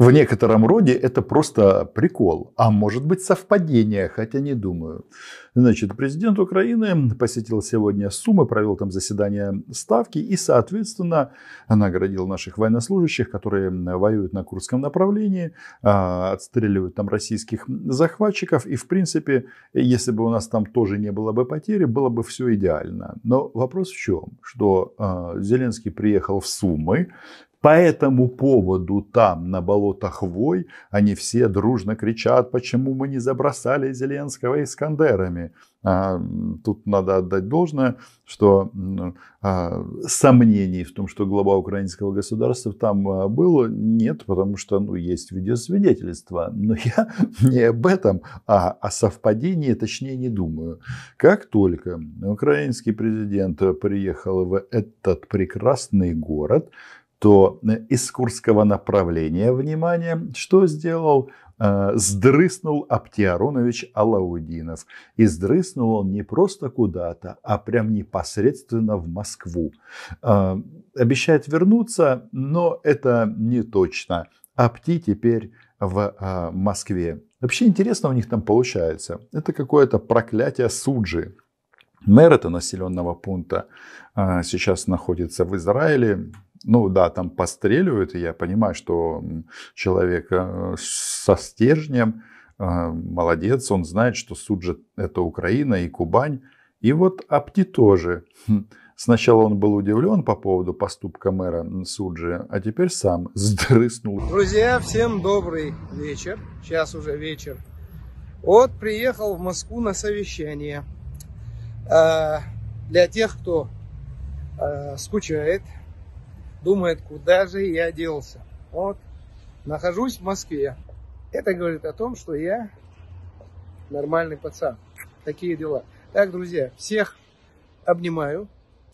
В некотором роде это просто прикол, а может быть совпадение, хотя не думаю. Значит, президент Украины посетил сегодня Сумы, провел там заседание Ставки и, соответственно, наградил наших военнослужащих, которые воюют на Курском направлении, а, отстреливают там российских захватчиков. И, в принципе, если бы у нас там тоже не было бы потери, было бы все идеально. Но вопрос в чем? Что а, Зеленский приехал в Сумы, по этому поводу там, на болотах Вой, они все дружно кричат, почему мы не забросали Зеленского Искандерами. А, тут надо отдать должное, что а, сомнений в том, что глава украинского государства там а, было, нет, потому что ну, есть видеосвидетельство. Но я не об этом, а о совпадении точнее не думаю. Как только украинский президент приехал в этот прекрасный город, то э, из курского направления, внимания что сделал? Э, сдрыснул Аптиаронович Алаудинов. И сдрыснул он не просто куда-то, а прям непосредственно в Москву. Э, обещает вернуться, но это не точно. Апти теперь в Москве. Вообще интересно у них там получается. Это какое-то проклятие Суджи. Мэр этого населенного пункта сейчас находится в Израиле, ну да, там постреливают, и я понимаю, что человек э, со стержнем, э, молодец, он знает, что суд же это Украина и Кубань. И вот Апти тоже. Хм, сначала он был удивлен по поводу поступка мэра Суджи, а теперь сам сдрыснул. Друзья, всем добрый вечер. Сейчас уже вечер. Вот приехал в Москву на совещание. Э, для тех, кто скучает думает, куда же я делся. Вот, нахожусь в Москве. Это говорит о том, что я нормальный пацан. Такие дела. Так, друзья, всех обнимаю.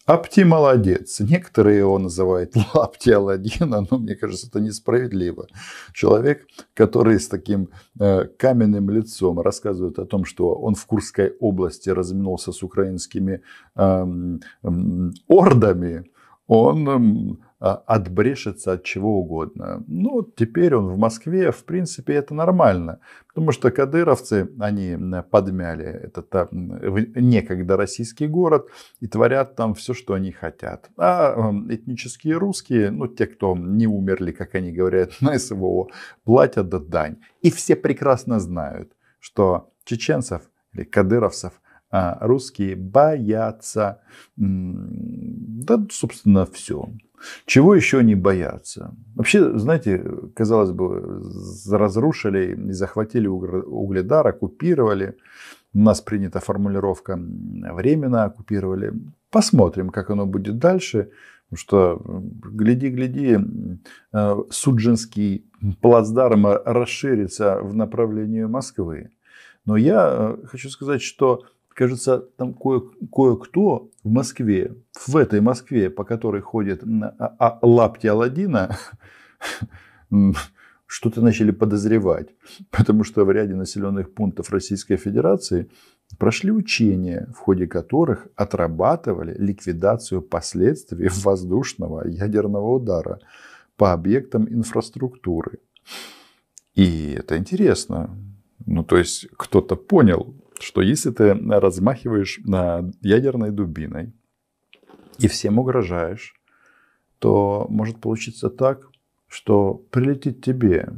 Апти молодец. Некоторые его называют лапти Аладдина, но мне кажется, это несправедливо. Человек, который с таким э, каменным лицом рассказывает о том, что он в Курской области разминулся с украинскими э, э, ордами, он эм, а, отбрешется от чего угодно. Ну, теперь он в Москве, в принципе, это нормально, потому что кадыровцы, они подмяли этот а, некогда российский город и творят там все, что они хотят. А эм, этнические русские, ну, те, кто не умерли, как они говорят, на СВО, платят дань. И все прекрасно знают, что чеченцев или кадыровцев – а, русские боятся. Да, собственно, все. Чего еще они боятся? Вообще, знаете, казалось бы, разрушили и захватили угледар, оккупировали. У нас принята формулировка «временно оккупировали». Посмотрим, как оно будет дальше. Потому что, гляди-гляди, а, Суджинский плацдарм расширится в направлении Москвы. Но я э, хочу сказать, что кажется, там кое- кто в Москве, в этой Москве, по которой ходит а, а, лапти Алладина, что-то начали подозревать. Потому что в ряде населенных пунктов Российской Федерации прошли учения, в ходе которых отрабатывали ликвидацию последствий воздушного ядерного удара по объектам инфраструктуры. И это интересно. Ну, то есть кто-то понял, что если ты размахиваешь ядерной дубиной и всем угрожаешь, то может получиться так, что прилетит тебе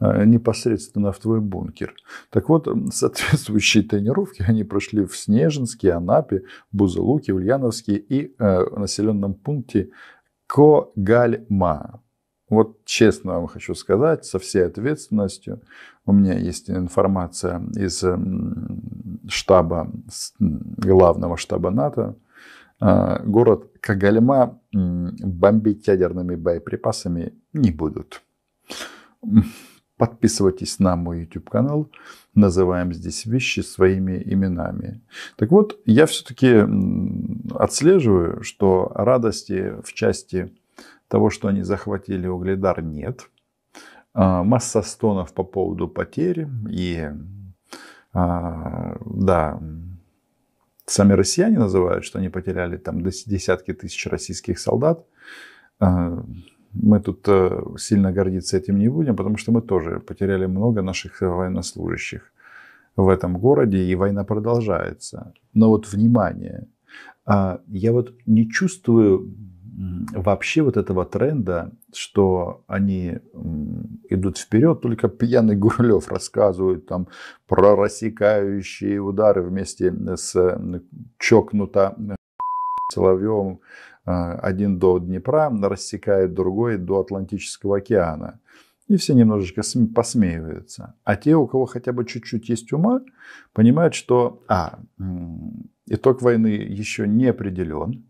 э, непосредственно в твой бункер. Так вот, соответствующие тренировки они прошли в Снежинске, Анапе, Бузулуке, Ульяновске и э, населенном пункте Когальма. Вот честно вам хочу сказать, со всей ответственностью, у меня есть информация из штаба, главного штаба НАТО, а, город Кагальма бомбить ядерными боеприпасами не будут. Подписывайтесь на мой YouTube-канал. Называем здесь вещи своими именами. Так вот, я все-таки отслеживаю, что радости в части того, что они захватили Угледар, нет. А, масса стонов по поводу потери и а, да, сами россияне называют, что они потеряли там десятки тысяч российских солдат. А, мы тут э, сильно гордиться этим не будем, потому что мы тоже потеряли много наших военнослужащих в этом городе, и война продолжается. Но вот внимание, я вот не чувствую вообще вот этого тренда, что они идут вперед, только пьяный Гурлев рассказывает там про рассекающие удары вместе с чокнуто Соловьевым. А, один до Днепра рассекает другой до Атлантического океана. И все немножечко посмеиваются. А те, у кого хотя бы чуть-чуть есть ума, понимают, что а, итог войны еще не определен –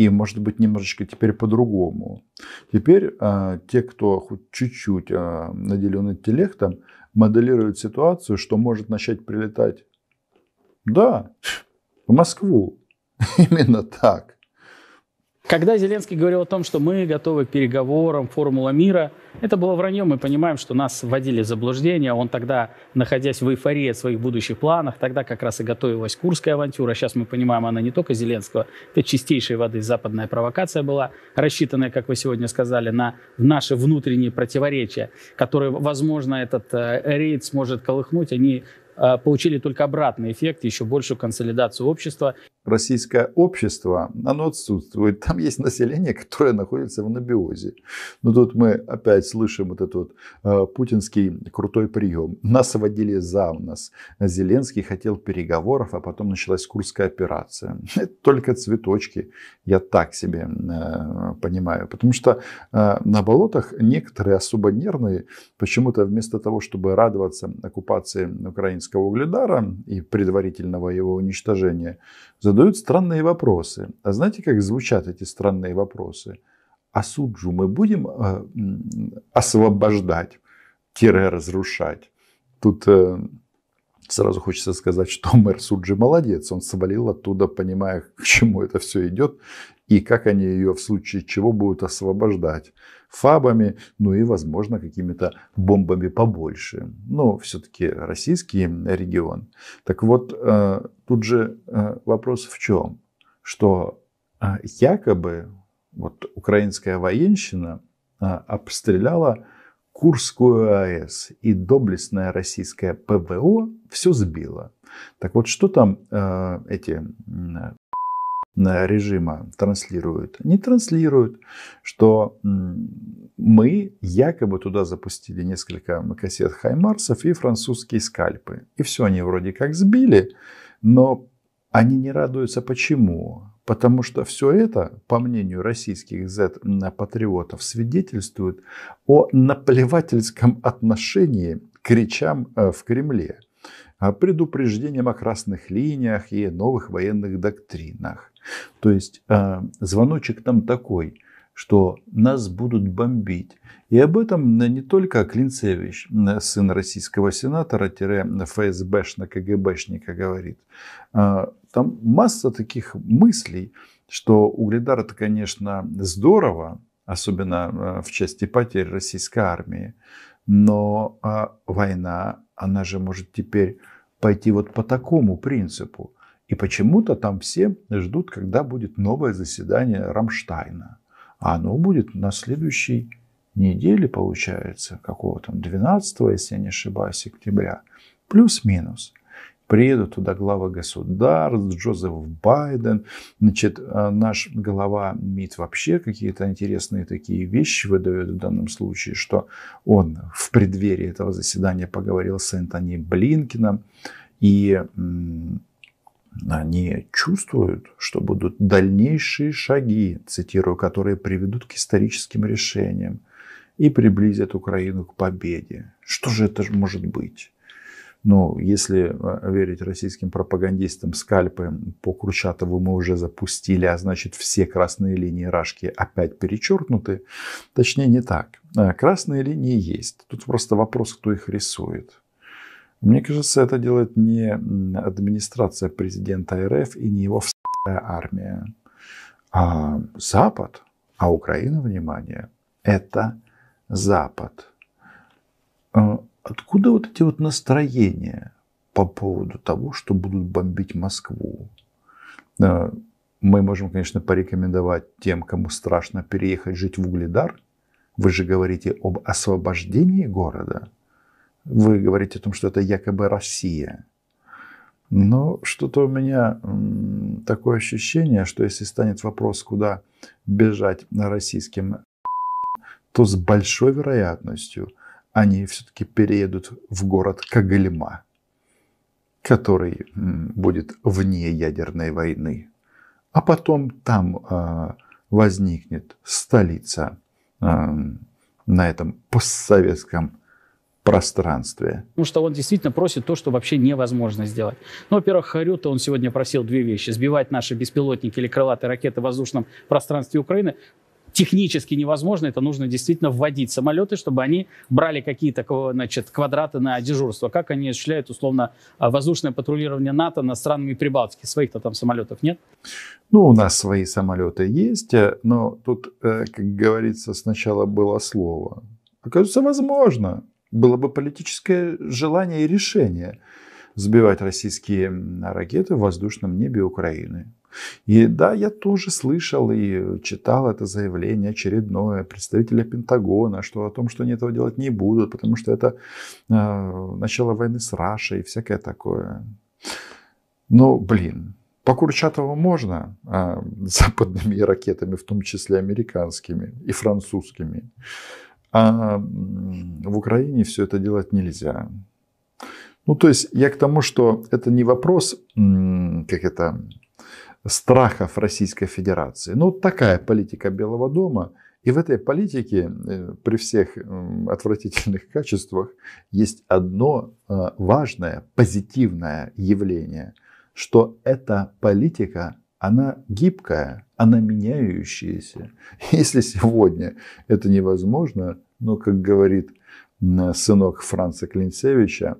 и, может быть, немножечко теперь по-другому. Теперь а, те, кто хоть чуть-чуть э, наделен интеллектом, моделируют ситуацию, что может начать прилетать. Да, в Москву. Именно так. Когда Зеленский говорил о том, что мы готовы к переговорам, формула мира, это было вранье. Мы понимаем, что нас вводили в заблуждение. Он тогда, находясь в эйфории от своих будущих планах, тогда как раз и готовилась Курская авантюра. Сейчас мы понимаем, она не только Зеленского. Это чистейшей воды западная провокация была, рассчитанная, как вы сегодня сказали, на наши внутренние противоречия, которые, возможно, этот э, рейд сможет колыхнуть. Они э, получили только обратный эффект, еще большую консолидацию общества российское общество, оно отсутствует. Там есть население, которое находится в анабиозе. Но тут мы опять слышим вот этот вот э, путинский крутой прием. Нас водили за нас. Зеленский хотел переговоров, а потом началась Курская операция. Это только цветочки. Я так себе э, понимаю. Потому что э, на болотах некоторые особо нервные почему-то вместо того, чтобы радоваться оккупации украинского угледара и предварительного его уничтожения, задумываются задают странные вопросы. А знаете, как звучат эти странные вопросы? А суджу мы будем э, освобождать, тире разрушать? Тут э, сразу хочется сказать, что мэр Суджи молодец. Он свалил оттуда, понимая, к чему это все идет и как они ее в случае чего будут освобождать. Фабами, ну и, возможно, какими-то бомбами побольше. Но ну, все-таки российский регион. Так вот, э, Тут же э, вопрос в чем? Что э, якобы вот украинская военщина э, обстреляла Курскую АЭС и доблестное российское ПВО все сбило. Так вот, что там эти режима транслируют? Не транслируют, что мы якобы туда запустили несколько кассет Хаймарсов и французские скальпы. И все они вроде как сбили, но они не радуются почему? Потому что все это, по мнению российских Z-патриотов, свидетельствует о наплевательском отношении к речам э, в Кремле, предупреждениям о красных линиях и новых военных доктринах. То есть э, звоночек там такой – что нас будут бомбить. И об этом э, не только Клинцевич, э, сын российского сенатора-ФСБшно-КГБшника э, говорит. А, там масса таких мыслей, что угледар это, конечно, здорово, особенно в части потерь российской армии, но а, война, она же может теперь пойти вот по такому принципу. И почему-то там все ждут, когда будет новое заседание Рамштайна оно будет на следующей неделе, получается, какого там, 12, если я не ошибаюсь, октября. Плюс-минус. Приедут туда глава государств, Джозеф Байден, значит, э, наш глава МИД вообще какие-то интересные такие вещи выдает в данном случае, что он в преддверии этого заседания поговорил с Энтони Блинкином, и м- они чувствуют, что будут дальнейшие шаги, цитирую, которые приведут к историческим решениям и приблизят Украину к победе. Что же это может быть? Ну, если э, верить российским пропагандистам, скальпы по Кручатову мы уже запустили, а значит все красные линии Рашки опять перечеркнуты. Точнее, не так. Э, красные линии есть. Тут просто вопрос, кто их рисует. Мне кажется, это делает не администрация президента РФ и не его армия, а Запад, а Украина, внимание, это Запад. А откуда вот эти вот настроения по поводу того, что будут бомбить Москву? А, мы можем, конечно, порекомендовать тем, кому страшно переехать жить в Угледар. Вы же говорите об освобождении города – вы говорите о том, что это якобы Россия. Но что-то у меня такое ощущение, что если станет вопрос, куда бежать на российским то с большой вероятностью они все-таки переедут в город Кагельма, который будет вне ядерной войны. А потом там а, возникнет столица на этом постсоветском пространстве. Потому что он действительно просит то, что вообще невозможно сделать. Ну, во-первых, Харюта, он сегодня просил две вещи. Сбивать наши беспилотники или крылатые ракеты в воздушном пространстве Украины технически невозможно, это нужно действительно вводить самолеты, чтобы они брали какие-то значит, квадраты на дежурство. Как они осуществляют, условно, а, воздушное патрулирование НАТО над странами Прибалтики? Своих-то там самолетов нет? Ну, у нас свои самолеты есть, но тут, э, как говорится, сначала было слово. Оказывается, возможно было бы политическое желание и решение сбивать российские ракеты в воздушном небе Украины. И да, я тоже слышал и читал это заявление очередное представителя Пентагона, что о том, что они этого делать не будут, потому что это э, начало войны с Рашей и всякое такое. Но, блин, по Курчатову можно а, западными ракетами, в том числе американскими и французскими. А в Украине все это делать нельзя. Ну, то есть я к тому, что это не вопрос, как это, страхов Российской Федерации. Ну, такая политика Белого дома. И в этой политике, э, при всех отвратительных качествах, есть одно а, важное, позитивное явление, что эта политика она гибкая, она меняющаяся. Если сегодня это невозможно, но, как говорит сынок Франца Клинцевича,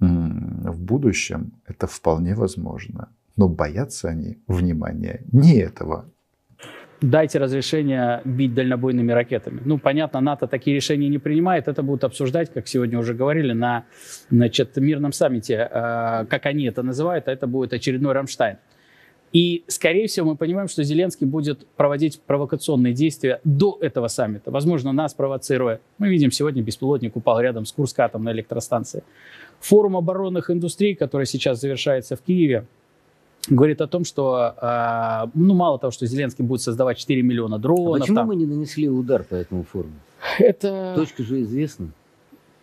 в будущем это вполне возможно. Но боятся они, внимания, не этого. Дайте разрешение бить дальнобойными ракетами. Ну, понятно, НАТО такие решения не принимает. Это будут обсуждать, как сегодня уже говорили, на значит, мирном саммите, э, как они это называют, а это будет очередной Рамштайн. И, скорее всего, мы понимаем, что Зеленский будет проводить провокационные действия до этого саммита, возможно, нас провоцируя. Мы видим, сегодня беспилотник упал рядом с курской атомной электростанции. Форум оборонных индустрий, который сейчас завершается в Киеве, говорит о том, что э, ну, мало того, что Зеленский будет создавать 4 миллиона дронов. А почему там... мы не нанесли удар по этому форуму? Это... Точка же известна.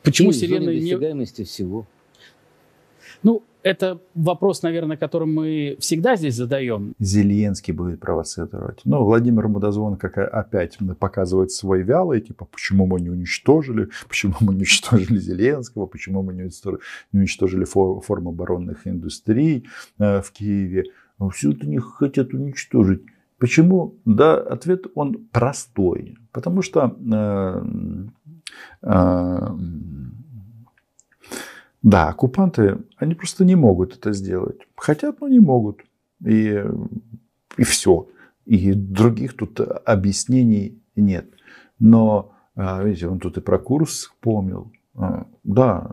Почему Киев сирена не... всего. Ну, это вопрос, наверное, который мы всегда здесь задаем. Зеленский будет провоцировать. Ну, Владимир Мудозвон как опять показывает свой вялый, типа, почему мы не уничтожили, почему мы не уничтожили Зеленского, почему мы не уничтожили, форму оборонных индустрий э, в Киеве. Все это не хотят уничтожить. Почему? Да, ответ он простой. Потому что э, э, да, оккупанты, они просто не могут это сделать. Хотят, но не могут. И, и все. И других тут объяснений нет. Но, а, видите, он тут и про курс вспомнил. А, да,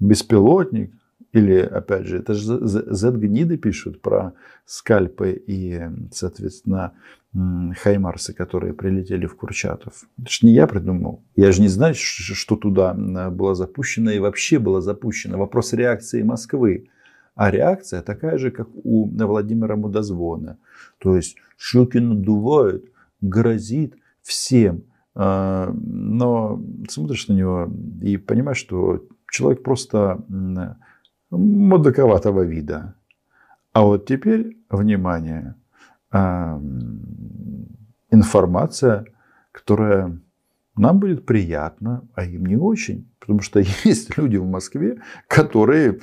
беспилотник, или, опять же, это же Z-гниды пишут про скальпы и, соответственно, Хаймарсы, которые прилетели в Курчатов. Это же не я придумал. Я же не знаю, что туда было запущено и вообще было запущено. Вопрос реакции Москвы. А реакция такая же, как у Владимира Мудозвона. То есть Щукин надувает, грозит всем. А, но смотришь на него и понимаешь, что человек просто мудаковатого вида. А вот теперь, внимание, информация, которая нам будет приятна, а им не очень. Потому что есть люди в Москве, которые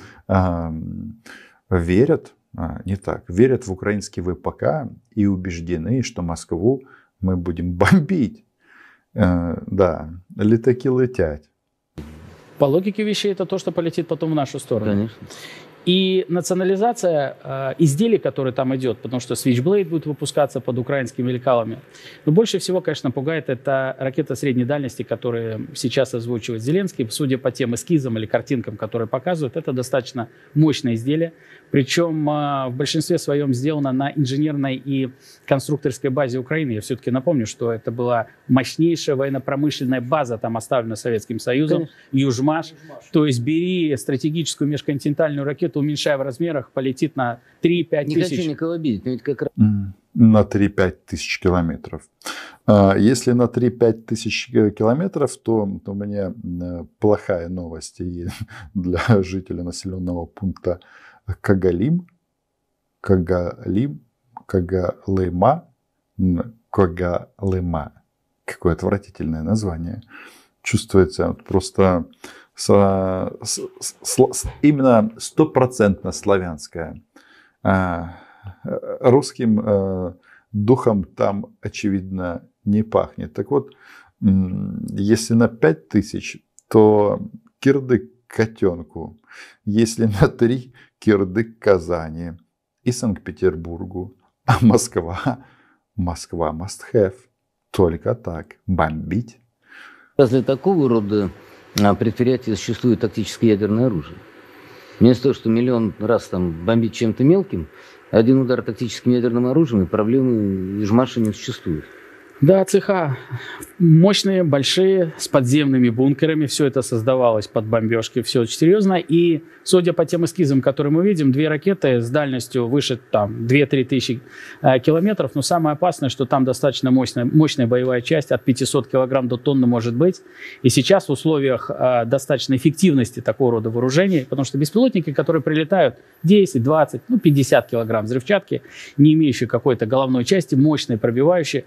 верят, а, не так, верят в украинский ВПК и убеждены, что Москву мы будем бомбить. Э, да, летаки летят. По логике вещей это то, что полетит потом в нашу сторону. Конечно. И национализация э, изделий, которые там идет, потому что Switchblade будет выпускаться под украинскими лекалами. Но больше всего, конечно, пугает это ракета средней дальности, которые сейчас озвучивает Зеленский. Судя по тем эскизам или картинкам, которые показывают, это достаточно мощное изделие. Причем э, в большинстве своем сделано на инженерной и конструкторской базе Украины. Я все-таки напомню, что это была мощнейшая военно-промышленная база, там оставлена Советским Союзом, Южмаш. Южмаш. То есть бери стратегическую межконтинентальную ракету, это уменьшая в размерах, полетит на 3-5 тысяч. Не хочу никого обидеть, но ведь как раз... На 3-5 тысяч километров. А, если на 3-5 тысяч э, километров, то, то меня э, плохая новость и для жителя населенного пункта Кагалим, Кагалим, Кагалыма, Кагалыма. Какое отвратительное название. Чувствуется вот просто с, с, с, именно стопроцентно славянская. Э, русским э, духом там, очевидно, не пахнет. Так вот, если на 5 тысяч, то кирдык котенку, если на 3 кирдык Казани и Санкт-Петербургу, а Москва, Москва must have. Только так, бомбить. После такого рода на предприятии существует тактическое ядерное оружие. Вместо того, что миллион раз там бомбить чем-то мелким, один удар тактическим ядерным оружием, и проблемы Ижмаша не существует. Да, цеха мощные, большие, с подземными бункерами. Все это создавалось под бомбежки, все очень серьезно. И судя по тем эскизам, которые мы видим, две ракеты с дальностью выше там 2-3 тысячи э, километров. Но самое опасное, что там достаточно мощная, мощная боевая часть, от 500 килограмм до тонны может быть. И сейчас в условиях э, достаточной эффективности такого рода вооружений, потому что беспилотники, которые прилетают 10, 20, ну 50 килограмм взрывчатки, не имеющие какой-то головной части, мощные, пробивающие,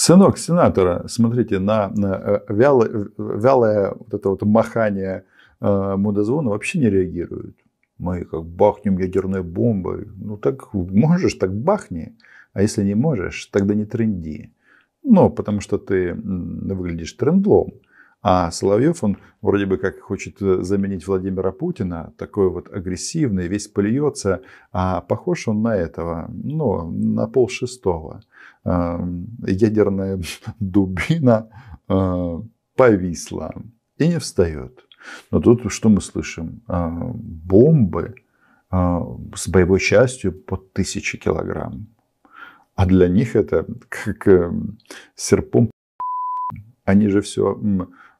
Сынок сенатора, смотрите, на, на э, вялое, э, вялое вот это вот махание э, мудозвона вообще не реагирует. Мы как бахнем ядерной бомбой. Ну так можешь, так бахни. А если не можешь, тогда не тренди. Ну, потому что ты выглядишь трендлом. А Соловьев, он вроде бы как хочет э, заменить Владимира Путина, такой вот агрессивный, весь плюется, а похож он на этого, ну, на полшестого. Э, ядерная дубина э, повисла и не встает. Но тут что мы слышим? Бомбы с боевой частью по тысячи килограмм. А для них это как эм, серпом. Они же все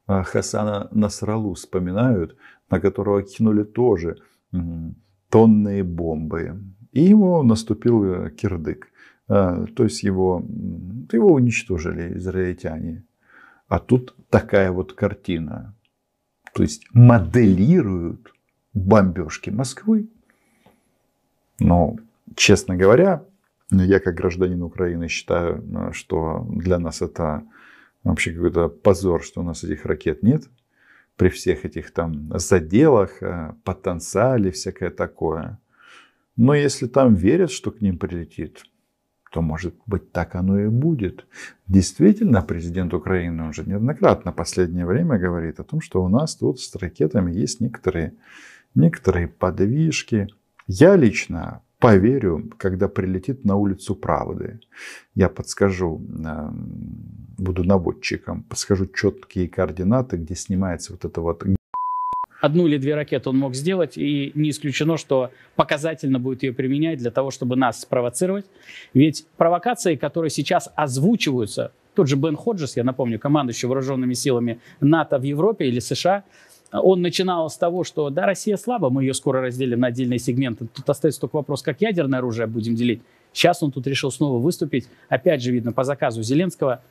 а Хасана Насралу вспоминают, на которого кинули тоже тонные бомбы. И ему наступил э, кирдык. А, то есть его, его уничтожили израильтяне. А тут такая вот картина. То есть моделируют бомбежки Москвы. Но, честно говоря, я как гражданин Украины считаю, э, что для нас это вообще какой-то позор, что у нас этих ракет нет при всех этих там заделах, э, потенциале, всякое такое. Но если там верят, что к ним прилетит, то, может быть, так оно и будет. Действительно, президент Украины уже неоднократно в последнее время говорит о том, что у нас тут с ракетами есть некоторые, некоторые подвижки. Я лично поверю, когда прилетит на улицу правды. Я подскажу, эм, буду наводчиком, подскажу четкие координаты, где снимается вот это вот одну или две ракеты он мог сделать, и не исключено, что показательно будет ее применять для того, чтобы нас спровоцировать. Ведь провокации, которые сейчас озвучиваются, тот же Бен Ходжес, я напомню, командующий вооруженными силами НАТО в Европе или США, он начинал с того, что да, Россия слаба, мы ее скоро разделим на отдельные сегменты. Тут остается только вопрос, как ядерное оружие будем делить. Сейчас он тут решил снова выступить. Опять же, видно, по заказу Зеленского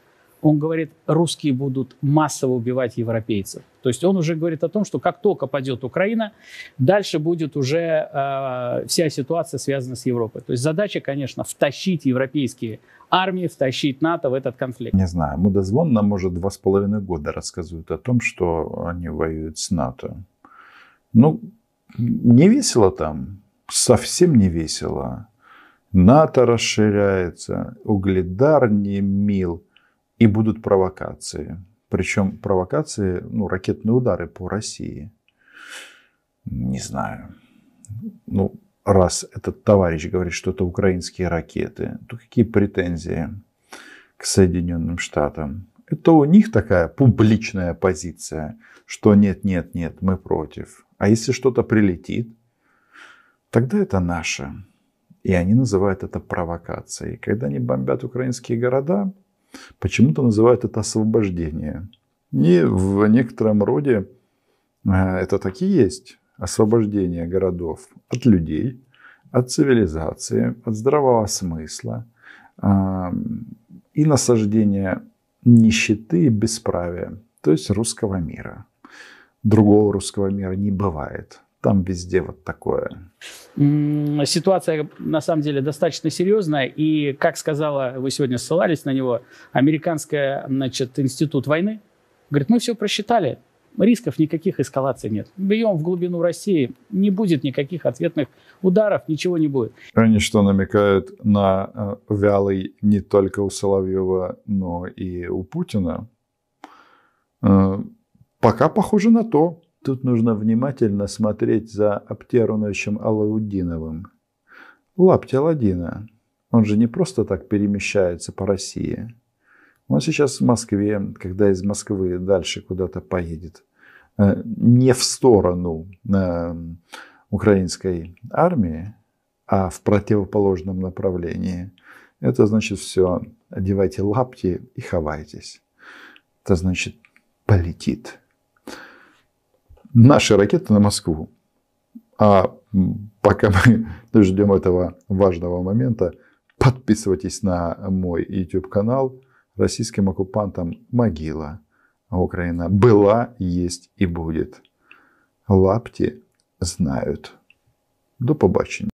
он говорит, русские будут массово убивать европейцев. То есть он уже говорит о том, что как только падет Украина, дальше будет уже э, вся ситуация связана с Европой. То есть задача, конечно, втащить европейские армии, втащить НАТО в этот конфликт. Не знаю, Мудозвон нам уже два с половиной года рассказывают о том, что они воюют с НАТО. Ну, не весело там, совсем не весело. НАТО расширяется, угледар не мил – и будут провокации. Причем провокации, ну, ракетные удары по России. Не знаю. Ну, раз этот товарищ говорит, что это украинские ракеты, то какие претензии к Соединенным Штатам? Это у них такая публичная позиция, что нет, нет, нет, мы против. А если что-то прилетит, тогда это наше. И они называют это провокацией. Когда они бомбят украинские города, почему-то называют это освобождение. И в некотором роде э, это так и есть освобождение городов от людей, от цивилизации, от здравого смысла и насаждение нищеты и бесправия, то есть русского мира. Другого русского мира не бывает там везде вот такое. Ситуация, на самом деле, достаточно серьезная. И, как сказала, вы сегодня ссылались на него, американская, значит, институт войны, говорит, мы все просчитали, рисков никаких эскалаций нет. Бьем в глубину России, не будет никаких ответных ударов, ничего не будет. Они что, намекают на э, вялый не только у Соловьева, но и у Путина? Э, пока похоже на то. Тут нужно внимательно смотреть за обтернующим Алаудиновым. Лапть Аладдина. Он же не просто так перемещается по России. Он сейчас в Москве, когда из Москвы дальше куда-то поедет. Э, не в сторону э, украинской армии, а в противоположном направлении. Это значит все. Одевайте лапти и ховайтесь. Это значит полетит наши ракеты на Москву. А пока мы ждем этого важного момента, подписывайтесь на мой YouTube-канал. Российским оккупантам могила. Украина была, есть и будет. Лапти знают. До побачення.